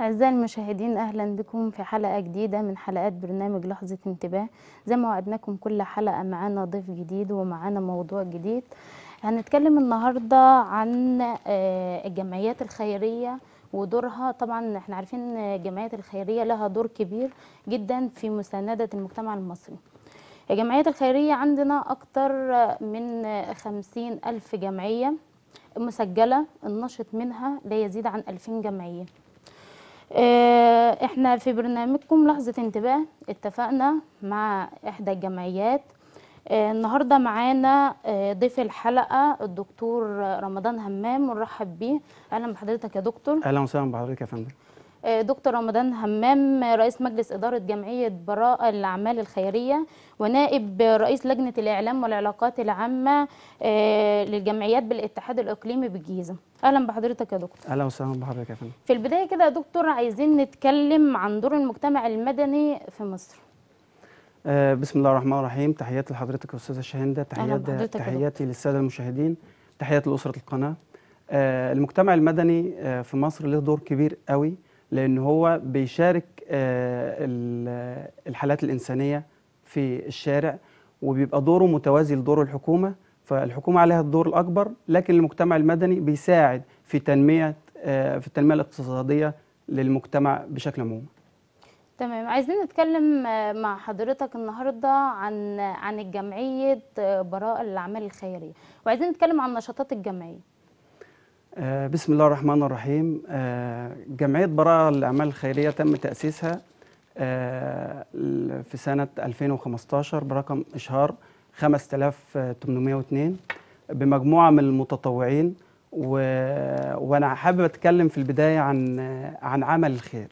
أعزائي المشاهدين أهلا بكم في حلقة جديدة من حلقات برنامج لحظة انتباه زي ما وعدناكم كل حلقة معانا ضيف جديد ومعانا موضوع جديد هنتكلم النهاردة عن آه، الجمعيات الخيرية ودورها طبعا احنا عارفين الجمعيات الخيرية لها دور كبير جدا في مساندة المجتمع المصري الجمعيات الخيرية عندنا أكتر من خمسين ألف جمعية مسجلة النشط منها لا يزيد عن ألفين جمعية آه، احنا في برنامجكم لحظة انتباه اتفقنا مع احدى الجمعيات آه، النهاردة معانا آه، ضيف الحلقة الدكتور رمضان همام ونرحب بيه اهلا بحضرتك يا دكتور اهلا وسهلا بحضرتك يا فندم دكتور رمضان همام رئيس مجلس إدارة جمعية براءة الأعمال الخيرية ونائب رئيس لجنة الإعلام والعلاقات العامة للجمعيات بالاتحاد الإقليمي بالجيزة اهلا بحضرتك يا دكتور اهلا وسهلا بحضرتك يا فندم في البدايه كده يا دكتور عايزين نتكلم عن دور المجتمع المدني في مصر آه بسم الله الرحمن الرحيم تحياتي لحضرتك يا استاذه شهنده تحياتي تحياتي للساده المشاهدين تحيات لاسره القناه آه المجتمع المدني آه في مصر له دور كبير قوي لان هو بيشارك آه، الحالات الانسانيه في الشارع وبيبقى دوره متوازي لدور الحكومه فالحكومة عليها الدور الأكبر لكن المجتمع المدني بيساعد في تنمية آه، في التنمية الاقتصادية للمجتمع بشكل عام. تمام عايزين نتكلم آه، مع حضرتك النهارده عن عن الجمعيه آه، براء الاعمال الخيريه وعايزين نتكلم عن نشاطات الجمعيه بسم الله الرحمن الرحيم جمعيه براء الاعمال الخيريه تم تاسيسها في سنه 2015 برقم اشهار 5802 بمجموعه من المتطوعين و... وانا حابب اتكلم في البدايه عن عن عمل الخير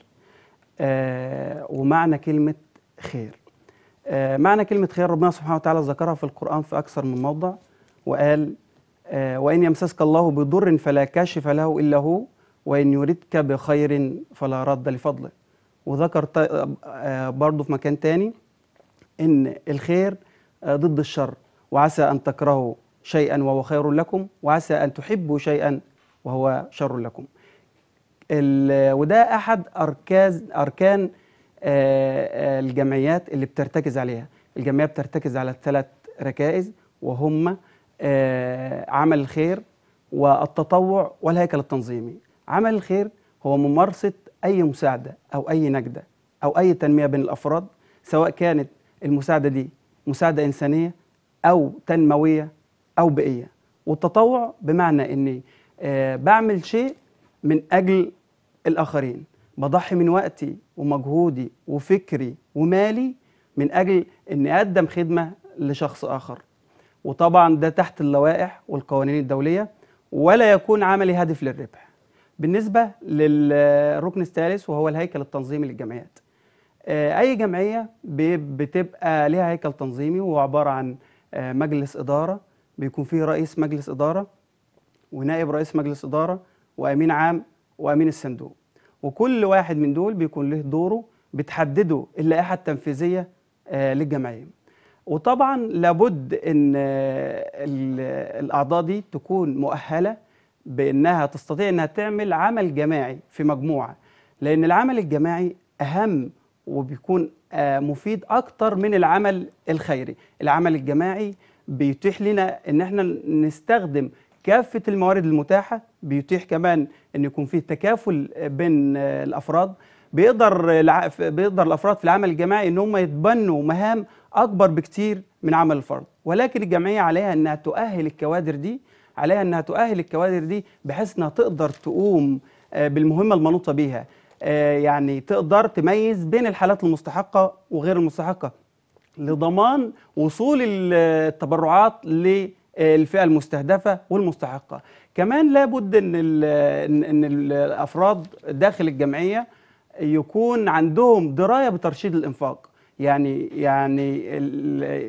آه، ومعنى كلمه خير آه، معنى كلمه خير ربنا سبحانه وتعالى ذكرها في القران في اكثر من موضع وقال آه، وان يمسسك الله بضر فلا كاشف له الا هو وان يردك بخير فلا رد لفضله وذكر برضه في مكان تاني ان الخير ضد الشر وعسى أن تكرهوا شيئا وهو خير لكم وعسى أن تحبوا شيئا وهو شر لكم وده أحد أركاز أركان آه، آه، الجمعيات اللي بترتكز عليها الجمعية بترتكز على الثلاث ركائز وهم آه، عمل الخير والتطوع والهيكل التنظيمي عمل الخير هو ممارسة أي مساعدة أو أي نجدة أو أي تنمية بين الأفراد سواء كانت المساعدة دي مساعدة إنسانية أو تنموية أو بيئية والتطوع بمعنى أني آه، بعمل شيء من أجل الآخرين بضحي من وقتي ومجهودي وفكري ومالي من أجل أني أقدم خدمة لشخص آخر وطبعا ده تحت اللوائح والقوانين الدولية ولا يكون عملي هدف للربح بالنسبة للركن الثالث وهو الهيكل التنظيمي للجمعيات آه، اي جمعيه بتبقى ليها هيكل تنظيمي وهو عباره عن آه، مجلس اداره بيكون فيه رئيس مجلس اداره ونائب رئيس مجلس اداره وامين عام وامين الصندوق وكل واحد من دول بيكون له دوره بتحدده اللائحه التنفيذيه آه، للجمعيه وطبعا لابد ان الاعضاء دي تكون مؤهله بانها تستطيع انها تعمل عمل جماعي في مجموعه لان العمل الجماعي اهم وبيكون آه، مفيد اكتر من العمل الخيري العمل الجماعي بيتيح لنا ان احنا نستخدم كافه الموارد المتاحه بيتيح كمان ان يكون في تكافل بين آه، الافراد بيقدر بيقدر الافراد في العمل الجماعي ان هم يتبنوا مهام اكبر بكتير من عمل الفرد ولكن الجمعيه عليها انها تؤهل الكوادر دي عليها انها تؤهل الكوادر دي بحيث انها تقدر تقوم آه، بالمهمه المنوطه بيها آه، يعني تقدر تميز بين الحالات المستحقه وغير المستحقه لضمان وصول التبرعات للفئه المستهدفه والمستحقه كمان لابد ان ان الافراد داخل الجمعيه يكون عندهم درايه بترشيد الانفاق يعني يعني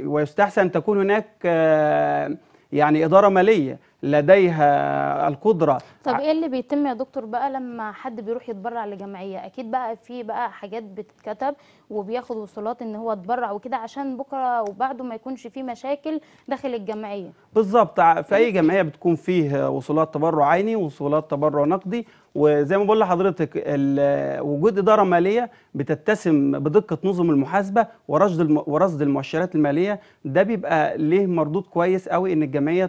ويستحسن تكون هناك آه، يعني اداره ماليه لديها القدرة طب ايه اللي بيتم يا دكتور بقى لما حد بيروح يتبرع لجمعية اكيد بقى في بقى حاجات بتتكتب وبياخد وصولات ان هو اتبرع وكده عشان بكره وبعده ما يكونش في مشاكل داخل الجمعيه بالظبط في اي جمعيه بتكون فيه وصولات تبرع عيني وصولات تبرع نقدي وزي ما بقول لحضرتك وجود اداره ماليه بتتسم بدقه نظم المحاسبه ورصد ورصد المؤشرات الماليه ده بيبقى ليه مردود كويس قوي ان الجمعيه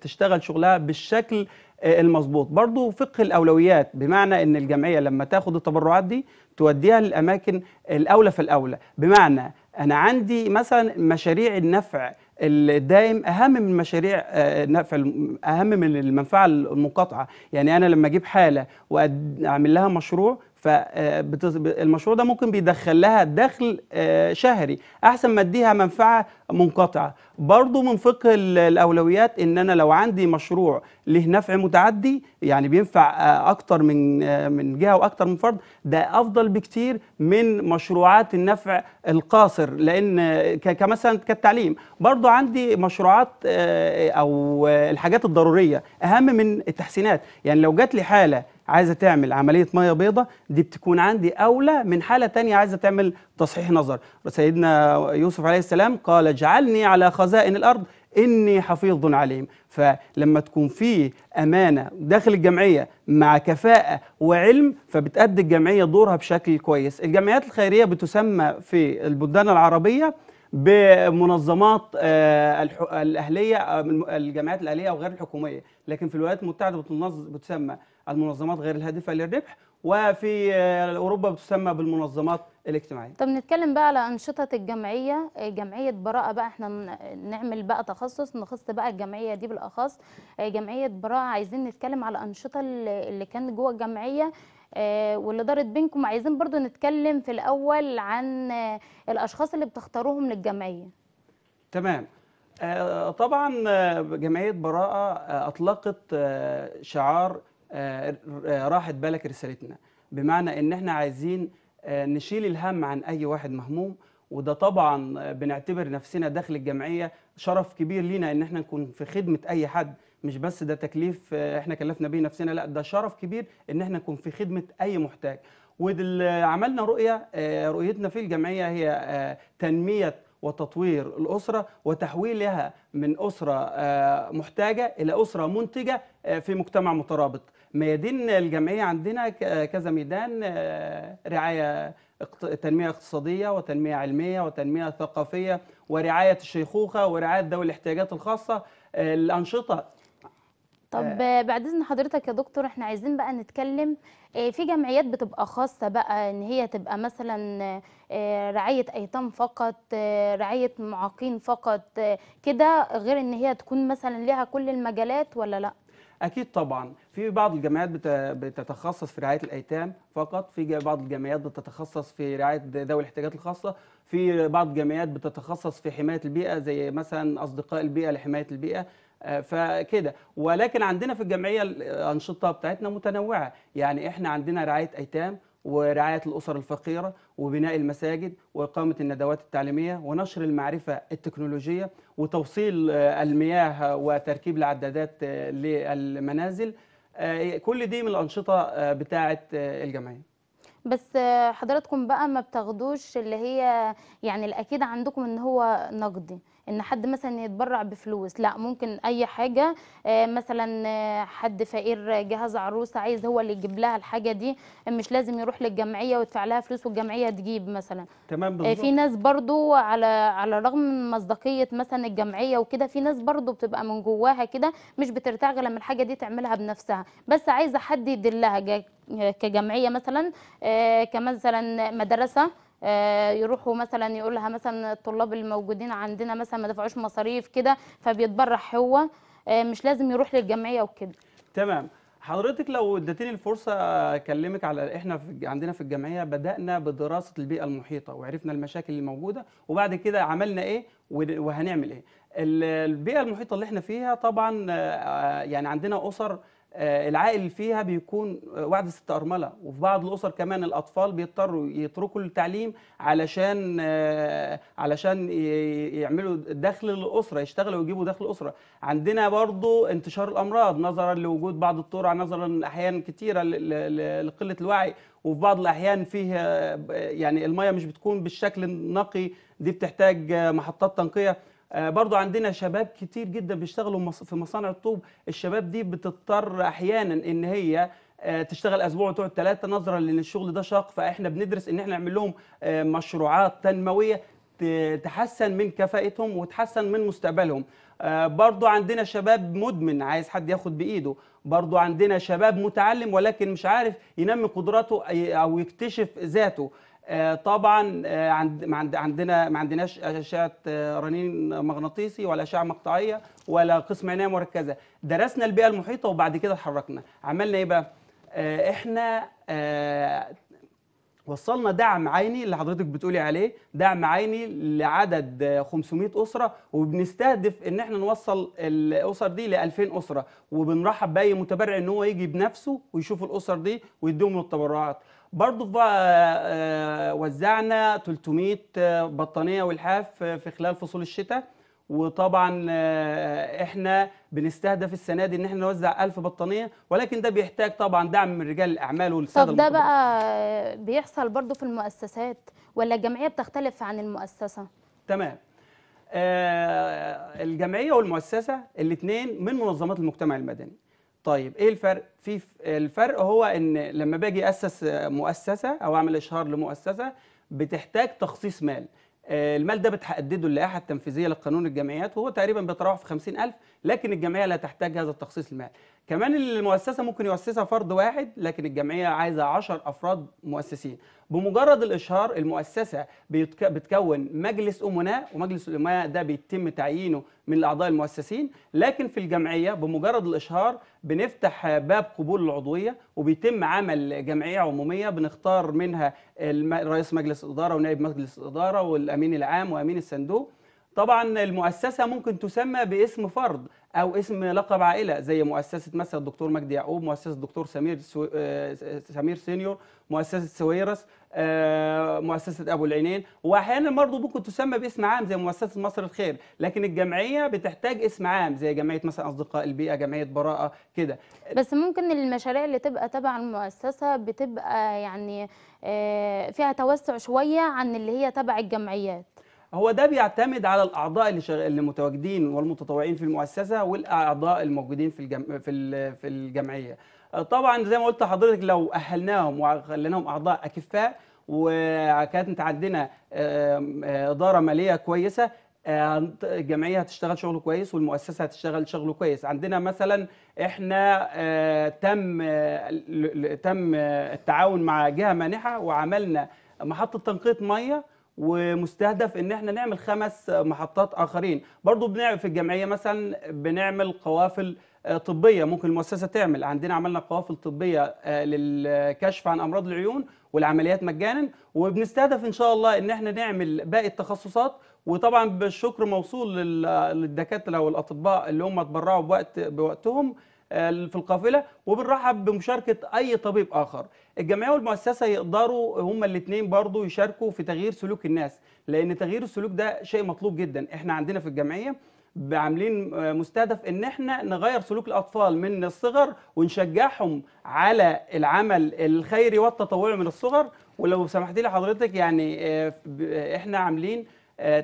تشتغل شغلها بالشكل المظبوط برضو فقه الأولويات بمعنى أن الجمعية لما تاخد التبرعات دي توديها للأماكن الأولى فالأولى بمعنى أنا عندي مثلا مشاريع النفع الدائم اهم من مشاريع آه، نفع اهم من المنفعه المقاطعة يعني انا لما اجيب حاله واعمل لها مشروع فالمشروع آه، ده ممكن بيدخل لها دخل آه، شهري احسن ما اديها منفعه منقطعه برضو من فقه الاولويات ان انا لو عندي مشروع له نفع متعدي يعني بينفع آه، اكتر من من جهه واكتر من فرد ده افضل بكتير من مشروعات النفع القاصر لان كمثلا كالتعليم برضو عندي مشروعات او الحاجات الضروريه اهم من التحسينات يعني لو جات لي حاله عايزه تعمل عمليه ميه بيضاء دي بتكون عندي اولى من حاله ثانيه عايزه تعمل تصحيح نظر سيدنا يوسف عليه السلام قال اجعلني على خزائن الارض اني حفيظ عليهم فلما تكون في امانه داخل الجمعيه مع كفاءه وعلم فبتأدي الجمعيه دورها بشكل كويس الجمعيات الخيريه بتسمى في البلدان العربيه بمنظمات آه، الاهليه آه، الجمعيات الاهليه وغير الحكوميه لكن في الولايات المتحده بتسمى المنظمات غير الهادفه للربح وفي آه، اوروبا بتسمى بالمنظمات الاجتماعيه. طب نتكلم بقى على انشطه الجمعيه، جمعيه براءه بقى احنا نعمل بقى تخصص نخص بقى الجمعيه دي بالاخص، آه، جمعيه براءه عايزين نتكلم على الانشطه اللي كانت جوه الجمعيه آه، واللي دارت بينكم عايزين برضو نتكلم في الاول عن الاشخاص اللي بتختاروهم للجمعيه. تمام. طبعا جمعيه براءه اطلقت شعار آه، آه، راحت بالك رسالتنا بمعنى ان احنا عايزين آه، نشيل الهم عن اي واحد مهموم وده طبعا بنعتبر نفسنا داخل الجمعيه شرف كبير لينا ان احنا نكون في خدمه اي حد مش بس ده تكليف احنا كلفنا بيه نفسنا لا ده شرف كبير ان احنا نكون في خدمه اي محتاج وعملنا رؤيه رؤيتنا في الجمعيه هي تنميه وتطوير الأسرة وتحويلها من أسرة محتاجة إلى أسرة منتجة في مجتمع مترابط ميادين الجمعيه عندنا كذا ميدان آه، رعايه تنميه اقتصاديه وتنميه علميه وتنميه ثقافيه ورعايه الشيخوخه ورعايه ذوي الاحتياجات الخاصه آه، الانشطه طب آه. بعد اذن حضرتك يا دكتور احنا عايزين بقى نتكلم في جمعيات بتبقى خاصه بقى ان هي تبقى مثلا رعايه ايتام فقط رعايه معاقين فقط كده غير ان هي تكون مثلا ليها كل المجالات ولا لا اكيد طبعا في بعض الجمعيات بتتخصص في رعايه الايتام فقط في بعض الجمعيات بتتخصص في رعايه ذوي الاحتياجات الخاصه في بعض الجمعيات بتتخصص في حمايه البيئه زي مثلا اصدقاء البيئه لحمايه البيئه آه، فكده ولكن عندنا في الجمعيه الانشطه بتاعتنا متنوعه يعني احنا عندنا رعايه ايتام ورعاية الأسر الفقيرة وبناء المساجد وإقامة الندوات التعليمية ونشر المعرفة التكنولوجية وتوصيل آه، المياه وتركيب العدادات آه، للمنازل آه، كل دي من الأنشطة بتاعة الجمعية بس حضراتكم بقى ما بتاخدوش اللي هي يعني الاكيد عندكم ان هو نقدي ان حد مثلا يتبرع بفلوس لا ممكن اي حاجه آه، مثلا آه، حد فقير آه، جهاز عروسه عايز هو اللي يجيب لها الحاجه دي مش لازم يروح للجمعيه ويدفع لها فلوس والجمعيه تجيب مثلا تمام بالظبط في ناس برضو على على الرغم من مصداقيه مثلا الجمعيه وكده في ناس برضو بتبقى من جواها كده مش بترتاح غير لما الحاجه دي تعملها بنفسها بس عايزه حد يدلها كجمعيه مثلا كمثلا مدرسه آه، يروحوا مثلا يقول لها مثلا الطلاب الموجودين عندنا مثلا ما دفعوش مصاريف كده فبيتبرع هو آه، مش لازم يروح للجمعيه وكده تمام حضرتك لو اديتيني الفرصه اكلمك على احنا في عندنا في الجمعيه بدانا بدراسه البيئه المحيطه وعرفنا المشاكل اللي موجوده وبعد كده عملنا ايه وهنعمل ايه البيئه المحيطه اللي احنا فيها طبعا آه، يعني عندنا اسر آه، العائل فيها بيكون واحدة ست أرملة وفي بعض الأسر كمان الأطفال بيضطروا يتركوا التعليم علشان آه، علشان يعملوا دخل للأسرة يشتغلوا ويجيبوا دخل الأسرة عندنا برضو انتشار الأمراض نظرا لوجود بعض الطرع نظرا احيان كتيرة لقلة الوعي وفي بعض الأحيان فيه آه، يعني المية مش بتكون بالشكل النقي دي بتحتاج محطات تنقية آه، برضو عندنا شباب كتير جدا بيشتغلوا في مصانع الطوب الشباب دي بتضطر احيانا ان هي آه، تشتغل اسبوع وتقعد ثلاثه نظرا لان الشغل ده شاق فاحنا بندرس ان احنا نعمل لهم آه، مشروعات تنمويه تحسن من كفاءتهم وتحسن من مستقبلهم برضو عندنا شباب مدمن عايز حد ياخد بايده برضو عندنا شباب متعلم ولكن مش عارف ينمي قدراته او يكتشف ذاته آه، طبعا آه، عند عندنا ما عندناش اشعه آه، رنين مغناطيسي ولا اشعه مقطعيه ولا قسم عنايه مركزه درسنا البيئه المحيطه وبعد كده اتحركنا عملنا ايه بقى احنا وصلنا دعم عيني اللي حضرتك بتقولي عليه دعم عيني لعدد 500 اسره وبنستهدف ان احنا نوصل الاسر دي ل 2000 اسره وبنرحب باي متبرع ان هو يجي بنفسه ويشوف الاسر دي ويديهم التبرعات برضو آه، وزعنا 300 آه، بطانية والحاف آه، في خلال فصول الشتاء وطبعا احنا بنستهدف السنه دي ان احنا نوزع 1000 بطانيه ولكن ده بيحتاج طبعا دعم من رجال الاعمال والساده طب ده بقى بيحصل برضو في المؤسسات ولا الجمعيه بتختلف عن المؤسسه؟ تمام الجمعيه والمؤسسه الاثنين من منظمات المجتمع المدني طيب ايه الفرق في الفرق هو ان لما باجي اسس مؤسسه او اعمل اشهار لمؤسسه بتحتاج تخصيص مال آه، المال ده بتحدده اللائحه التنفيذيه لقانون الجمعيات وهو تقريبا بيتراوح في 50000 لكن الجمعيه لا تحتاج هذا التخصيص المال كمان المؤسسه ممكن يؤسسها فرد واحد لكن الجمعيه عايزه 10 افراد مؤسسين بمجرد الاشهار المؤسسه بتكون مجلس امناء ومجلس الامناء ده بيتم تعيينه من الاعضاء المؤسسين لكن في الجمعيه بمجرد الاشهار بنفتح باب قبول العضويه وبيتم عمل جمعيه عموميه بنختار منها رئيس مجلس الاداره ونائب مجلس الاداره والامين العام وامين الصندوق طبعا المؤسسة ممكن تسمى باسم فرد أو اسم لقب عائلة زي مؤسسة مثلا الدكتور مجدي يعقوب مؤسسة الدكتور سمير سو... آه، سمير سينيور مؤسسة سويرس آه، مؤسسة أبو العينين وأحيانا برضه ممكن تسمى باسم عام زي مؤسسة مصر الخير لكن الجمعية بتحتاج اسم عام زي جمعية مثلا أصدقاء البيئة جمعية براءة كده بس ممكن المشاريع اللي تبقى تبع المؤسسة بتبقى يعني آه، فيها توسع شوية عن اللي هي تبع الجمعيات هو ده بيعتمد على الاعضاء اللي شغ... اللي متواجدين والمتطوعين في المؤسسه والاعضاء الموجودين في الجم... في ال... في الجمعيه طبعا زي ما قلت لحضرتك لو اهلناهم وخليناهم اعضاء اكفاء وكانت عندنا آه، اداره ماليه كويسه آه، الجمعيه هتشتغل شغل كويس والمؤسسه هتشتغل شغل كويس عندنا مثلا احنا آه، تم تم التعاون مع جهه مانحه وعملنا محطه تنقيط ميه ومستهدف ان احنا نعمل خمس محطات اخرين برضو بنعمل في الجمعيه مثلا بنعمل قوافل آه، طبيه ممكن المؤسسه تعمل عندنا عملنا قوافل طبيه آه، للكشف عن امراض العيون والعمليات مجانا وبنستهدف ان شاء الله ان احنا نعمل باقي التخصصات وطبعا بالشكر موصول للدكاتره والاطباء اللي هم اتبرعوا بوقت بوقتهم آه، في القافله وبنرحب بمشاركه اي طبيب اخر الجمعيه والمؤسسه يقدروا هما الاثنين برضو يشاركوا في تغيير سلوك الناس لان تغيير السلوك ده شيء مطلوب جدا احنا عندنا في الجمعيه عاملين آه، مستهدف ان احنا نغير سلوك الاطفال من الصغر ونشجعهم على العمل الخيري والتطوعي من الصغر ولو سمحتي لي حضرتك يعني آه، احنا عاملين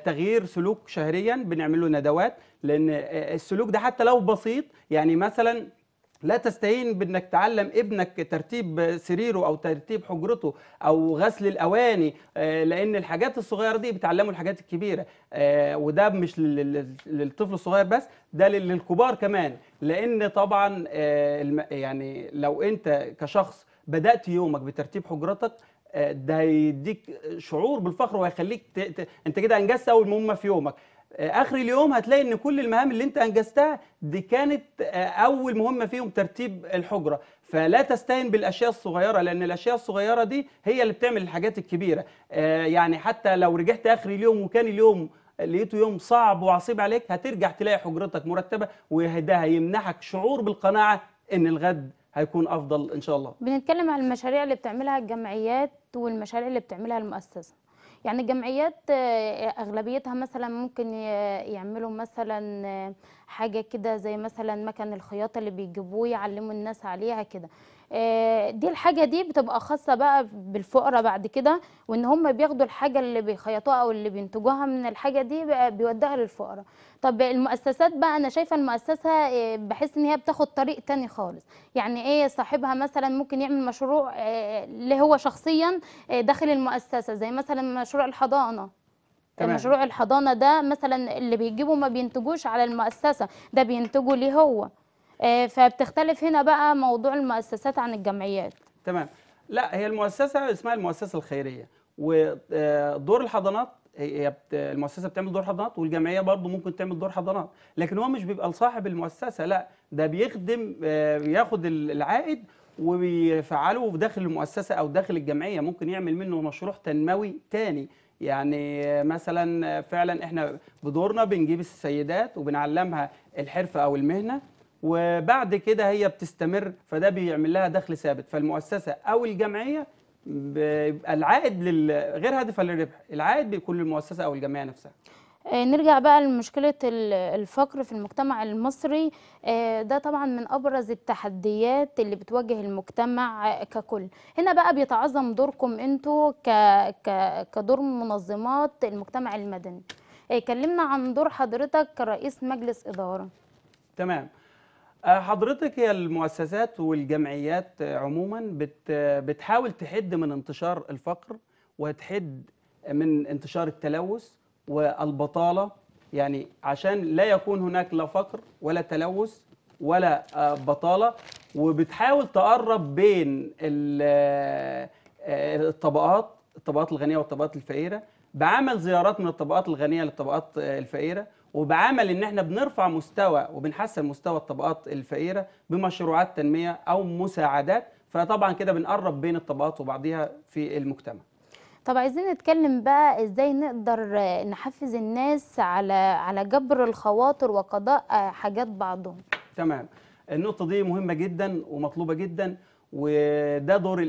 تغيير سلوك شهريا بنعمل له ندوات لان السلوك ده حتى لو بسيط يعني مثلا لا تستهين بانك تعلم ابنك ترتيب سريره او ترتيب حجرته او غسل الاواني آه، لان الحاجات الصغيره دي بتعلمه الحاجات الكبيره آه، وده مش للطفل الصغير بس ده للكبار كمان لان طبعا آه، يعني لو انت كشخص بدات يومك بترتيب حجرتك ده هيديك شعور بالفخر وهيخليك ت... انت كده انجزت اول مهمه في يومك آه، اخر اليوم هتلاقي ان كل المهام اللي انت انجزتها دي كانت آه، اول مهمه فيهم ترتيب الحجره فلا تستهين بالاشياء الصغيره لان الاشياء الصغيره دي هي اللي بتعمل الحاجات الكبيره آه، يعني حتى لو رجعت اخر اليوم وكان اليوم لقيته يوم صعب وعصيب عليك هترجع تلاقي حجرتك مرتبه وده هيمنحك شعور بالقناعه ان الغد هيكون افضل ان شاء الله بنتكلم عن المشاريع اللي بتعملها الجمعيات والمشاريع اللي بتعملها المؤسسه يعني الجمعيات آه، اغلبيتها مثلا ممكن يعملوا مثلا آه، حاجه كده زي مثلا مكن الخياطه اللي بيجيبوه يعلموا الناس عليها كده آه، دي الحاجه دي بتبقى خاصه بقى بالفقراء بعد كده وان هم بياخدوا الحاجه اللي بيخيطوها او اللي بينتجوها من الحاجه دي بيوديها للفقراء طب المؤسسات بقى انا شايفه المؤسسه آه، بحس ان هي بتاخد طريق تاني خالص يعني ايه صاحبها مثلا ممكن يعمل مشروع آه، اللي هو شخصيا داخل المؤسسه زي مثلا مشروع الحضانه تمام. مشروع الحضانه ده مثلا اللي بيجيبه ما بينتجوش على المؤسسه ده بينتجه ليه هو آه، فبتختلف هنا بقى موضوع المؤسسات عن الجمعيات تمام لا هي المؤسسه اسمها المؤسسه الخيريه ودور آه، الحضانات هي المؤسسه بتعمل دور حضانات والجمعيه برضه ممكن تعمل دور حضانات لكن هو مش بيبقى لصاحب المؤسسه لا ده بيخدم آه، بياخد العائد وبيفعله في داخل المؤسسه او داخل الجمعيه ممكن يعمل منه مشروع تنموي تاني يعني مثلا فعلا احنا بدورنا بنجيب السيدات وبنعلمها الحرفه او المهنه وبعد كده هي بتستمر فده بيعمل لها دخل ثابت فالمؤسسه او الجمعيه العائد لل... غير هدفها للربح العائد بيكون للمؤسسه او الجمعيه نفسها آه، نرجع بقى لمشكلة الفقر في المجتمع المصري آه، ده طبعا من أبرز التحديات اللي بتواجه المجتمع ككل هنا بقى بيتعظم دوركم انتوا كدور منظمات المجتمع المدني آه، كلمنا عن دور حضرتك كرئيس مجلس إدارة تمام حضرتك هي المؤسسات والجمعيات عموما بتحاول تحد من انتشار الفقر وتحد من انتشار التلوث والبطالة يعني عشان لا يكون هناك لا فقر ولا تلوث ولا آه، بطالة وبتحاول تقرب بين آه، الطبقات الطبقات الغنية والطبقات الفقيرة بعمل زيارات من الطبقات الغنية للطبقات آه، الفقيرة وبعمل ان احنا بنرفع مستوى وبنحسن مستوى الطبقات الفقيرة بمشروعات تنمية او مساعدات فطبعا كده بنقرب بين الطبقات وبعضها في المجتمع طب عايزين نتكلم بقى ازاي نقدر نحفز الناس على على جبر الخواطر وقضاء حاجات بعضهم تمام النقطه دي مهمه جدا ومطلوبه جدا وده دور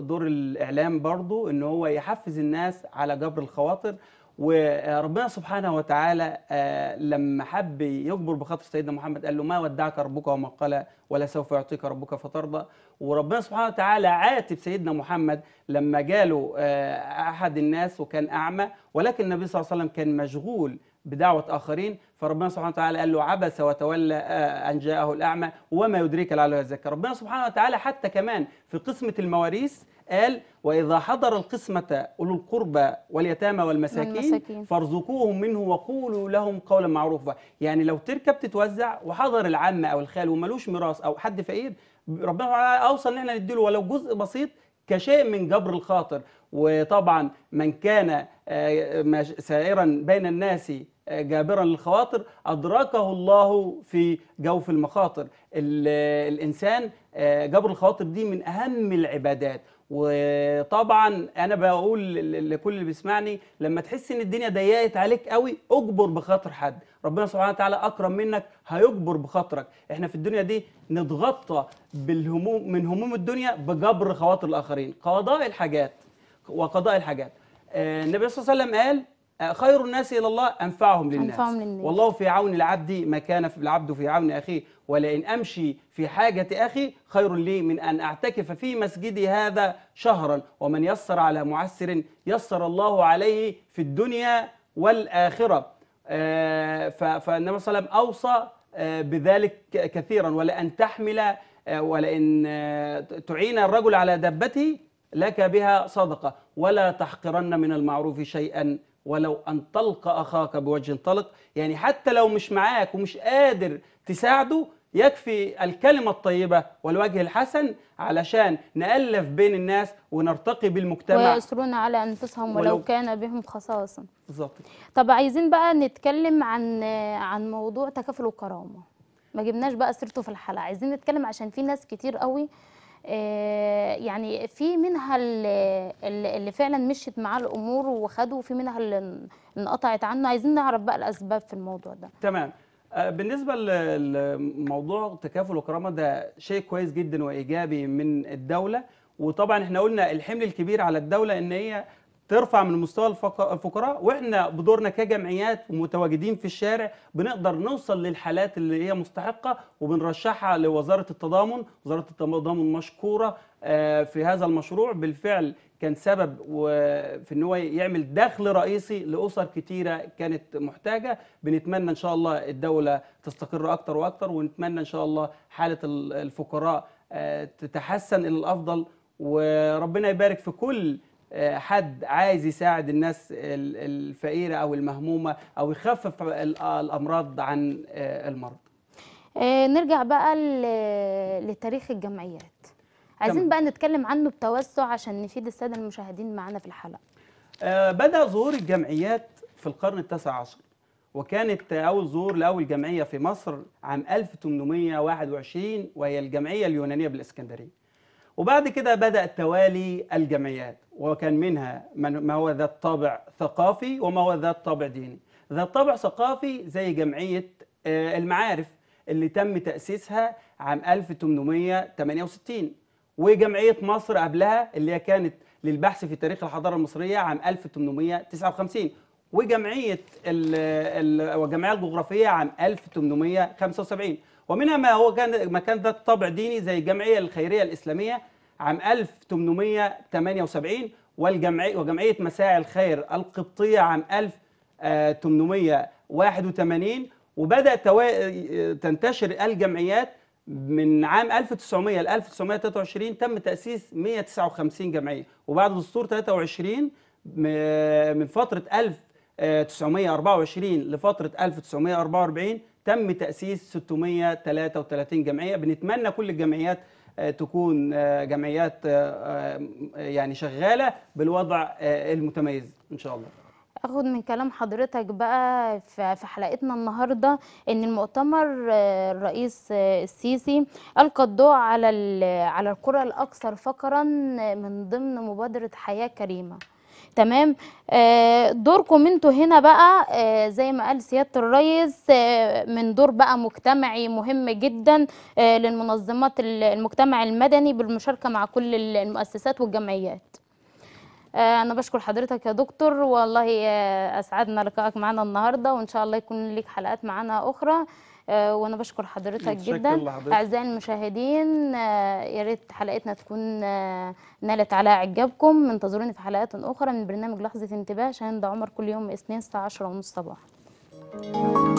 دور الاعلام برضو ان هو يحفز الناس على جبر الخواطر وربنا سبحانه وتعالى آه، لما حب يجبر بخاطر سيدنا محمد قال له ما ودعك ربك وما قلى ولا سوف يعطيك ربك فترضى وربنا سبحانه وتعالى عاتب سيدنا محمد لما جاله آه، احد الناس وكان اعمى ولكن النبي صلى الله عليه وسلم كان مشغول بدعوة آخرين فربنا سبحانه وتعالى قال له عبس وتولى آه، أن جاءه الأعمى وما يدريك لعله يزكى ربنا سبحانه وتعالى حتى كمان في قسمة المواريث قال وإذا حضر القسمة أولو القربى واليتامى والمساكين فارزقوهم منه وقولوا لهم قولا معروفا يعني لو تركب تتوزع وحضر العم أو الخال وملوش ميراث أو حد فقير ربنا أوصى إن احنا نديله ولو جزء بسيط كشيء من جبر الخاطر وطبعا من كان آه، سائرا بين الناس آه، جابرا للخواطر أدركه الله في جوف المخاطر الإنسان آه، جبر الخواطر دي من أهم العبادات وطبعا انا بقول لكل اللي بيسمعني لما تحس ان الدنيا ضيقت عليك قوي اجبر بخاطر حد ربنا سبحانه وتعالى اكرم منك هيجبر بخاطرك احنا في الدنيا دي نتغطى بالهموم من هموم الدنيا بجبر خواطر الاخرين قضاء الحاجات وقضاء الحاجات آه، النبي صلى الله عليه وسلم قال أه، خير الناس إلى الله أنفعهم للناس, أنفعهم للناس. والله في عون العبد ما كان في العبد في عون أخيه ولئن أمشي في حاجة أخي خير لي من أن أعتكف في مسجدي هذا شهرا ومن يسر على معسر يسر الله عليه في الدنيا والآخرة أه، فالنبي صلى الله عليه وسلم أوصى أه، بذلك كثيرا ولأن تحمل ولئن تعين الرجل على دبته لك بها صدقة ولا تحقرن من المعروف شيئا ولو أن تلقى أخاك بوجه طلق يعني حتى لو مش معاك ومش قادر تساعده يكفي الكلمة الطيبة والوجه الحسن علشان نألف بين الناس ونرتقي بالمجتمع ويأسرون على أنفسهم ولو, ولو كان بهم خصاصة بالظبط طب عايزين بقى نتكلم عن عن موضوع تكافل الكرامة ما جبناش بقى سيرته في الحلقة عايزين نتكلم عشان في ناس كتير قوي آه، يعني في منها اللي فعلا مشيت معاه الامور وخده وفي منها اللي انقطعت عنه عايزين نعرف بقى الاسباب في الموضوع ده تمام آه، بالنسبه لموضوع تكافل وكرامه ده شيء كويس جدا وايجابي من الدوله وطبعا احنا قلنا الحمل الكبير على الدوله ان هي ترفع من مستوى الفقراء واحنا بدورنا كجمعيات ومتواجدين في الشارع بنقدر نوصل للحالات اللي هي مستحقه وبنرشحها لوزاره التضامن، وزاره التضامن مشكوره آه، في هذا المشروع بالفعل كان سبب في ان هو يعمل دخل رئيسي لاسر كتيره كانت محتاجه بنتمنى ان شاء الله الدوله تستقر اكتر واكتر ونتمنى ان شاء الله حاله الفقراء آه، تتحسن الى الافضل وربنا يبارك في كل آه، حد عايز يساعد الناس الفقيره او المهمومه او يخفف الامراض عن آه، المرضى آه، نرجع بقى لتاريخ الجمعيات عايزين بقى نتكلم عنه بتوسع عشان نفيد الساده المشاهدين معانا في الحلقه بدا ظهور الجمعيات في القرن التاسع عشر وكانت أول ظهور لأول جمعية في مصر عام 1821 وهي الجمعية اليونانية بالإسكندرية وبعد كده بدأ توالي الجمعيات وكان منها من ما هو ذات طابع ثقافي وما هو ذات طابع ديني ذات طابع ثقافي زي جمعية آه، المعارف اللي تم تأسيسها عام 1868 وجمعية مصر قبلها اللي هي كانت للبحث في تاريخ الحضارة المصرية عام 1859 وجمعية الجمعية الجغرافية عام 1875 ومنها ما هو كان ما كان ذات طابع ديني زي الجمعيه الخيريه الاسلاميه عام 1878 والجمعيه وجمعيه مساعي الخير القبطيه عام 1881 وبدأت تنتشر الجمعيات من عام 1900 ل 1923 تم تأسيس 159 جمعية وبعد دستور 23 من فترة 1924 لفترة 1944 تم تأسيس 633 جمعية بنتمنى كل الجمعيات آه، تكون آه، جمعيات آه، يعني شغالة بالوضع المتميز إن شاء الله اخد من كلام حضرتك بقى في حلقتنا النهارده ان المؤتمر الرئيس السيسي القى الضوء على على القرى الاكثر فقرا من ضمن مبادره حياه كريمه تمام آه، دوركم انتوا هنا بقى آه، زي ما قال سياده الريس آه، من دور بقى مجتمعي مهم جدا للمنظمات المجتمع المدني بالمشاركه مع كل المؤسسات والجمعيات انا بشكر حضرتك يا دكتور والله اسعدنا لقائك معنا النهارده وان شاء الله يكون ليك حلقات معنا اخرى آه، وانا بشكر حضرتك جدا اعزائي المشاهدين آه، يا ريت حلقتنا تكون آه، نالت على اعجابكم انتظروني في حلقات اخرى من برنامج لحظه انتباه شاهد عمر كل يوم اثنين الساعه 10:30 صباحا